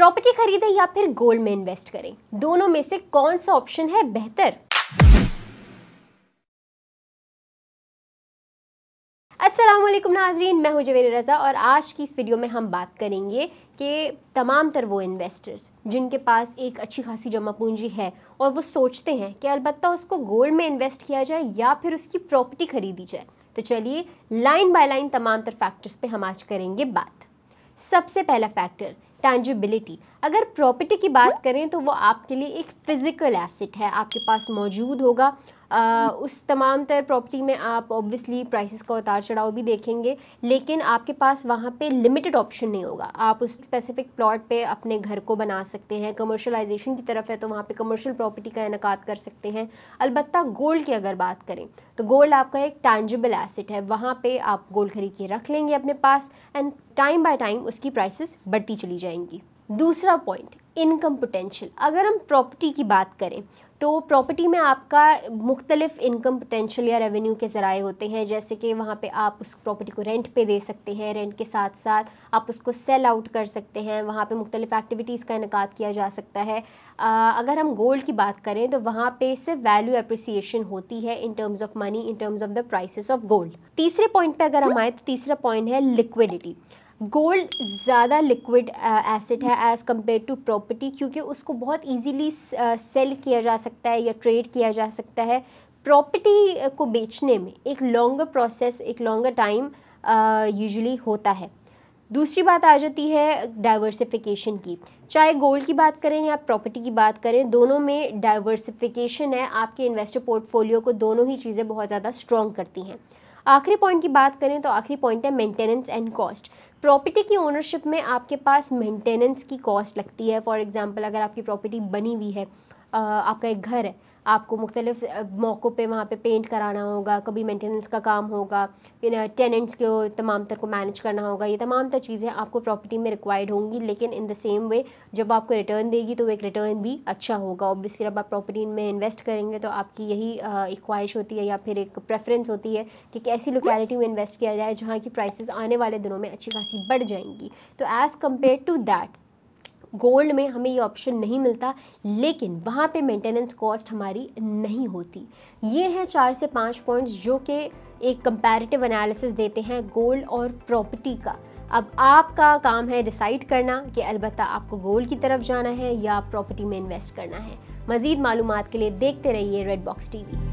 property खरीदें या फिर गोल्ड में इन्वेस्ट करें दोनों में से कौन सा ऑप्शन है बेहतर असलम नाजरीन मैं हूं जवेर रज़ा और आज की इस वीडियो में हम बात करेंगे कि तमाम तर वो इन्वेस्टर्स जिनके पास एक अच्छी खासी जमा पूंजी है और वो सोचते हैं कि अलबत्त उसको गोल्ड में इन्वेस्ट किया जाए या फिर उसकी प्रॉपर्टी खरीदी जाए तो चलिए लाइन बाय लाइन तमाम तर फैक्टर्स पे हम आज करेंगे बात सबसे पहला फैक्टर टेंजिबिलिटी अगर प्रॉपर्टी की बात करें तो वो आपके लिए एक फ़िज़िकल एसेट है आपके पास मौजूद होगा आ, उस तमाम तर प्रॉपर्टी में आप ऑब्वियसली प्राइसेस का उतार चढ़ाव भी देखेंगे लेकिन आपके पास वहाँ पे लिमिटेड ऑप्शन नहीं होगा आप उस स्पेसिफिक प्लॉट पे अपने घर को बना सकते हैं कमर्शलाइजेशन की तरफ है तो वहाँ पे कमर्शियल प्रॉपर्टी का इनका कर सकते हैं अलबत् गोल्ड की अगर बात करें तो गोल्ड आपका एक टैंजबल एसिड है वहाँ पर आप गोल्ड खरीद के रख लेंगे अपने पास एंड टाइम बाई टाइम उसकी प्राइसिस बढ़ती चली जाएंगी दूसरा पॉइंट इनकम पोटेंशियल अगर हम प्रॉपर्टी की बात करें तो प्रॉपर्टी में आपका मुख्तलिफ इनकम पोटेंशल या रेवेन्यू के ज़राए होते हैं जैसे कि वहाँ पे आप उस प्रॉपर्टी को रेंट पे दे सकते हैं रेंट के साथ साथ आप उसको सेल आउट कर सकते हैं वहाँ पे मुख्तलिफ एक्टिविटीज़ का इनका किया जा सकता है आ, अगर हम गोल्ड की बात करें तो वहाँ पे सिर्फ वैल्यू अप्रिसिएशन होती है in terms of money in terms of the price of gold तीसरे पॉइंट पर अगर हम आए तो तीसरा पॉइंट है लिक्विडिटी गोल्ड ज़्यादा लिक्विड एसिड uh, है एज़ कम्पेयर टू प्रॉपर्टी क्योंकि उसको बहुत ईजीली सेल uh, किया जा सकता है या ट्रेड किया जा सकता है प्रॉपर्टी को बेचने में एक लॉन्गर प्रोसेस एक लॉन्गर टाइम यूजली होता है दूसरी बात आ जाती है डाइवर्सिफिकेशन की चाहे गोल्ड की बात करें या प्रॉपर्टी की बात करें दोनों में डाइवर्सिफिकेशन है आपके इन्वेस्टर पोर्टफोलियो को दोनों ही चीज़ें बहुत ज़्यादा स्ट्रॉन्ग करती हैं आखिरी पॉइंट की बात करें तो आखिरी पॉइंट है मेंटेनेंस एंड कॉस्ट प्रॉपर्टी की ओनरशिप में आपके पास मेंटेनेंस की कॉस्ट लगती है फॉर एग्जांपल अगर आपकी प्रॉपर्टी बनी हुई है आपका एक घर है आपको मुख्तलिफ मौक़ों पे वहाँ पे पेंट कराना होगा कभी मेंटेनेंस का काम होगा टेनेंट्स के तमाम तर को मैनेज करना होगा ये तमाम तर चीज़ें आपको प्रॉपर्टी में रिक्वायर्ड होंगी लेकिन इन द सेम वे जब आपको रिटर्न देगी तो एक रिटर्न भी अच्छा होगा ऑब्वियसली जब आप प्रॉपर्टी में इन्वेस्ट करेंगे तो आपकी यही एक ख्वाहिश होती है या फिर एक प्रेफरेंस होती है कि ऐसी लोकेलिटी में इन्वेस्ट किया जाए जहाँ की प्राइस आने वाले दिनों में अच्छी खासी बढ़ जाएंगी तो as compare to that gold में हमें ये ऑप्शन नहीं मिलता लेकिन वहाँ पे मेंटेनेंस कॉस्ट हमारी नहीं होती ये हैं चार से पाँच पॉइंट्स जो कि एक कंपैरेटिव एनालिसिस देते हैं गोल्ड और प्रॉपर्टी का अब आपका काम है डिसाइड करना कि अलबत्त आपको गोल्ड की तरफ जाना है या प्रॉपर्टी में इन्वेस्ट करना है मज़ीद मालूम के लिए देखते रहिए रेड बॉक्स वी